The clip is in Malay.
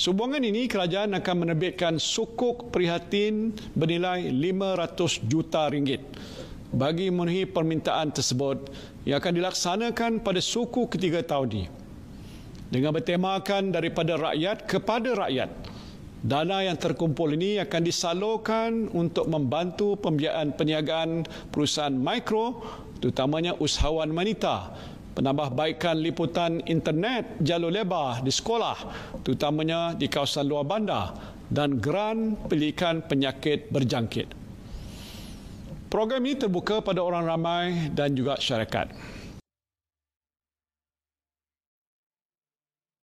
Sehubungan ini, kerajaan akan menerbitkan sukuk prihatin bernilai 500 juta ringgit bagi memenuhi permintaan tersebut yang akan dilaksanakan pada suku ketiga tahun ini. Dengan bertemakan daripada rakyat kepada rakyat, dana yang terkumpul ini akan disalurkan untuk membantu pembiayaan perniagaan perusahaan mikro terutamanya usahawan wanita penambahbaikan liputan internet jalur lebar di sekolah, terutamanya di kawasan luar bandar dan geran pelikan penyakit berjangkit. Program ini terbuka pada orang ramai dan juga syarikat.